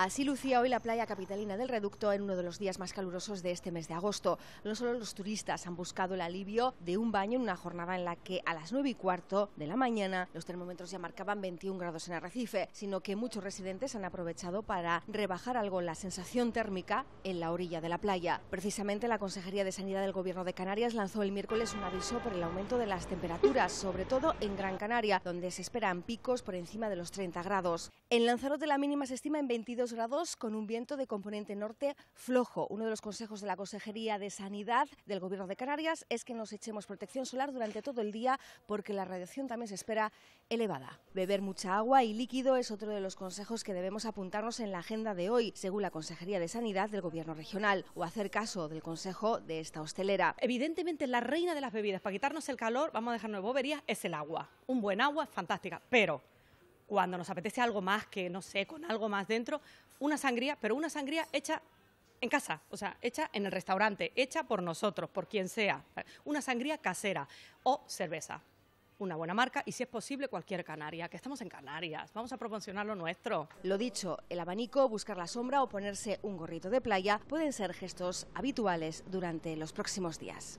Así lucía hoy la playa capitalina del Reducto en uno de los días más calurosos de este mes de agosto. No solo los turistas han buscado el alivio de un baño en una jornada en la que a las 9 y cuarto de la mañana los termómetros ya marcaban 21 grados en Arrecife, sino que muchos residentes han aprovechado para rebajar algo la sensación térmica en la orilla de la playa. Precisamente la Consejería de Sanidad del Gobierno de Canarias lanzó el miércoles un aviso por el aumento de las temperaturas, sobre todo en Gran Canaria, donde se esperan picos por encima de los 30 grados. En Lanzarote la mínima se estima en 22 grados con un viento de componente norte flojo. Uno de los consejos de la Consejería de Sanidad del Gobierno de Canarias es que nos echemos protección solar durante todo el día porque la radiación también se espera elevada. Beber mucha agua y líquido es otro de los consejos que debemos apuntarnos en la agenda de hoy, según la Consejería de Sanidad del Gobierno regional, o hacer caso del consejo de esta hostelera. Evidentemente, la reina de las bebidas para quitarnos el calor, vamos a dejarnos de bobería, es el agua. Un buen agua es fantástica, pero cuando nos apetece algo más que, no sé, con algo más dentro, una sangría, pero una sangría hecha en casa, o sea, hecha en el restaurante, hecha por nosotros, por quien sea. Una sangría casera o cerveza, una buena marca y si es posible cualquier canaria, que estamos en Canarias, vamos a proporcionar lo nuestro. Lo dicho, el abanico, buscar la sombra o ponerse un gorrito de playa pueden ser gestos habituales durante los próximos días.